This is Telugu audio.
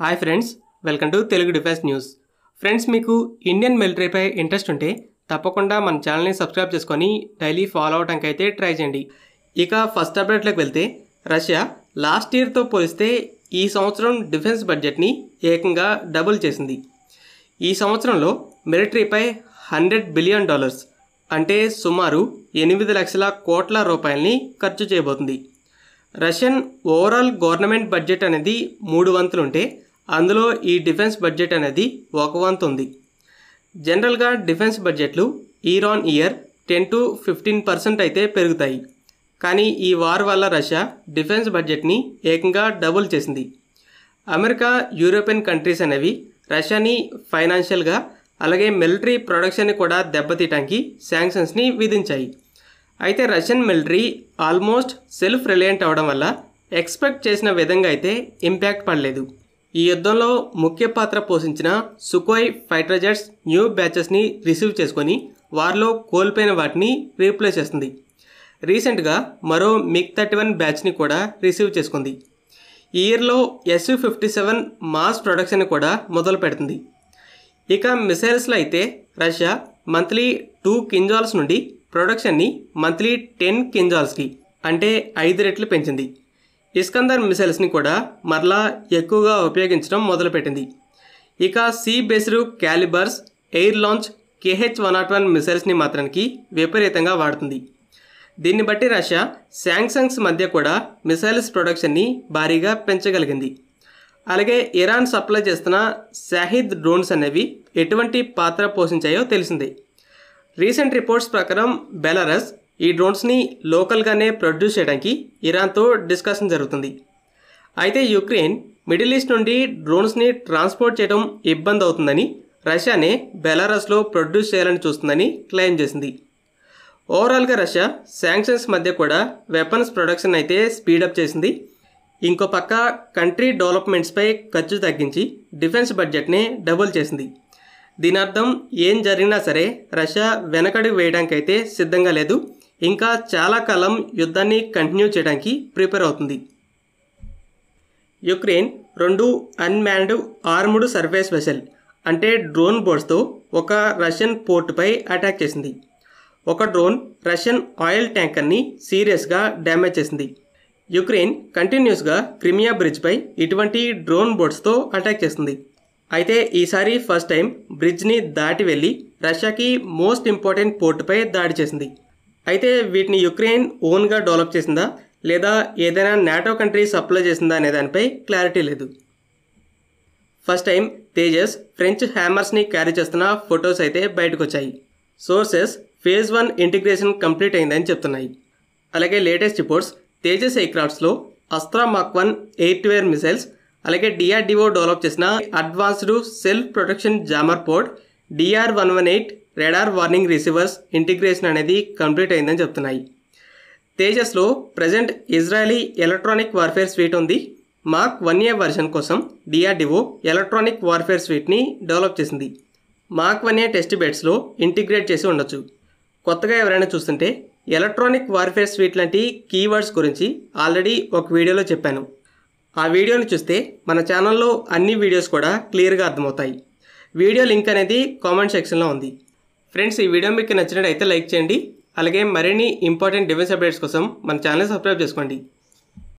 hi friends welcome to Telugu defence news friends మీకు ఇండియన్ మిలిటరీపై ఇంట్రెస్ట్ ఉంటే తప్పకుండా మన ఛానల్ని సబ్స్క్రైబ్ చేసుకొని డైలీ ఫాలో అవడానికి అయితే ట్రై చేయండి ఇక ఫస్ట్ అప్డేట్లోకి వెళ్తే రష్యా లాస్ట్ ఇయర్తో పోలిస్తే ఈ సంవత్సరం డిఫెన్స్ బడ్జెట్ని ఏకంగా డబుల్ చేసింది ఈ సంవత్సరంలో మిలిటరీపై హండ్రెడ్ బిలియన్ డాలర్స్ అంటే సుమారు ఎనిమిది లక్షల కోట్ల రూపాయల్ని ఖర్చు చేయబోతుంది రష్యన్ ఓవరాల్ గవర్నమెంట్ బడ్జెట్ అనేది మూడు వంతులు ఉంటే అందులో ఈ డిఫెన్స్ బడ్జెట్ అనేది ఒక వంతు ఉంది జనరల్గా డిఫెన్స్ బడ్జెట్లు year on year ten to fifteen percent అయితే పెరుగుతాయి కానీ ఈ వార్ వల్ల రష్యా డిఫెన్స్ బడ్జెట్ని ఏకంగా డబుల్ చేసింది అమెరికా యూరోపియన్ కంట్రీస్ అనేవి రష్యాని ఫైనాన్షియల్గా అలాగే మిలిటరీ ప్రొడక్షన్ని కూడా దెబ్బతీయడానికి శాంక్షన్స్ని విధించాయి అయితే Russian military almost self reliant అవడం వల్ల ఎక్స్పెక్ట్ చేసిన విధంగా అయితే ఇంపాక్ట్ పడలేదు ఈ యుద్ధంలో ముఖ్య పాత్ర పోషించిన సుఖోయ్ ఫైటర్ జెట్స్ న్యూ బ్యాచెస్ని రిసీవ్ చేసుకొని వారిలో కోల్పోయిన వాటిని రీప్లేస్ చేస్తుంది రీసెంట్గా మరో మిగ్ థర్టీ వన్ బ్యాచ్ని కూడా రిసీవ్ చేసుకుంది ఈ ఇయర్లో SU fifty seven mass production కూడా మొదలు పెడుతుంది ఇక మిసైల్స్లో అయితే రష్యా మంత్లీ టూ కింజాల్స్ నుండి ప్రొడక్షన్ని మంత్లీ టెన్ కింజాల్స్కి అంటే ఐదు రెట్లు పెంచింది ఇస్కందర్ మిసైల్స్ని కూడా మరలా ఎక్కువగా ఉపయోగించడం మొదలుపెట్టింది ఇక సీ బెస్రు calibres air launch KH one nought one మిసైల్స్ని మాత్రానికి విపరీతంగా వాడుతుంది దీన్ని బట్టి రష్యా శాంగ్సంగ్స్ మధ్య కూడా మిసైల్స్ ప్రొడక్షన్ని భారీగా పెంచగలిగింది అలాగే ఇరాన్ సప్లై చేస్తున్న షాహిద్ డ్రోన్స్ అనేవి ఎటువంటి పాత్ర పోషించాయో తెలిసిందే రీసెంట్ రిపోర్ట్స్ ప్రకారం బెలారస్ ఈ డ్రోన్స్ని లోకల్గానే ప్రొడ్యూస్ చేయడానికి ఇరాన్తో డిస్కషన్ జరుగుతుంది అయితే యుక్రెయిన్ మిడిల్ ఈస్ట్ నుండి డ్రోన్స్ని ట్రాన్స్పోర్ట్ చేయడం ఇబ్బంది అవుతుందని రష్యానే బెలారస్లో ప్రొడ్యూస్ చేయాలని చూస్తుందని క్లెయిమ్ చేసింది ఓవరాల్గా రష్యా శాంక్షన్స్ మధ్య కూడా వెపన్స్ ప్రొడక్షన్ అయితే స్పీడప్ చేసింది ఇంకో పక్క కంట్రీ డెవలప్మెంట్స్పై ఖర్చు తగ్గించి డిఫెన్స్ బడ్జెట్ని డబుల్ చేసింది దీని అర్థం ఏం జరిగినా సరే రష్యా వెనకడి వేయడానికి అయితే సిద్ధంగా లేదు ఇంకా చాలా కాలం యుద్ధాన్ని కంటిన్యూ చేయడానికి ప్రిపేర్ అవుతుంది యుక్రెయిన్ రెండు అన్మాన్డ్ ఆర్ముడ్ సర్ఫేస్ వెసల్ అంటే డ్రోన్ బోట్స్తో ఒక రష్యన్ పోర్టుపై అటాక్ చేసింది ఒక డ్రోన్ రష్యన్ ఆయిల్ ట్యాంకర్ని సీరియస్గా డ్యామేజ్ చేసింది యుక్రెయిన్ కంటిన్యూస్గా క్రిమియా బ్రిడ్జ్పై ఇటువంటి డ్రోన్ బోట్స్తో అటాక్ చేస్తుంది అయితే ఈసారి ఫస్ట్ టైం బ్రిడ్జ్ని దాటి వెళ్ళి రష్యాకి మోస్ట్ ఇంపార్టెంట్ పోర్టుపై దాడి చేసింది అయితే వీటిని యుక్రెయిన్ ఓన్గా డెవలప్ చేసిందా లేదా ఏదైనా నాటో కంట్రీ సప్లై చేసిందా అనే దానిపై క్లారిటీ లేదు ఫస్ట్ టైం తేజస్ ఫ్రెంచ్ హ్యామర్స్ని క్యారీ చేస్తున్న ఫొటోస్ అయితే బయటకు వచ్చాయి sources phase one integration complete అయిందని చెప్తున్నాయి అలాగే లేటెస్ట్ రిపోర్ట్స్ తేజస్ ఎయిర్క్రాఫ్ట్స్లో Astra mark one one eight missiles అలాగే డిఆర్డిఓ డెవలప్ చేసిన advanced self protection jammer pod DR one one eight radar warning receivers integration అనేది కంప్లీట్ అయిందని చెప్తున్నాయి తేజస్లో present Israeli electronic warfare suite ఉంది మార్క్ వన్ ఏ వర్షన్ కోసం డిఆర్డిఓ ఎలక్ట్రానిక్ వార్ఫేర్ స్వీట్ని డెవలప్ చేసింది మార్క్ వన్ ఏ టెస్ట్ బెడ్స్లో ఇంటిగ్రేట్ చేసి ఉండొచ్చు కొత్తగా ఎవరైనా చూస్తుంటే ఎలక్ట్రానిక్ వార్ఫేర్ స్వీట్ లాంటి కీవర్డ్స్ గురించి ఆల్రెడీ ఒక వీడియోలో చెప్పాను ఆ వీడియోని చూస్తే మన ఛానల్లో అన్ని వీడియోస్ కూడా క్లియర్గా అర్థమవుతాయి వీడియో లింక్ అనేది కామెంట్ సెక్షన్లో ఉంది ఫ్రెండ్స్ ఈ వీడియో మీకు నచ్చినట్లయితే లైక్ చేయండి అలాగే మరిన్ని ఇంపార్టెంట్ డిఫెన్స్ అప్డేట్స్ కోసం మన ఛానల్ సబ్స్క్రైబ్ చేసుకోండి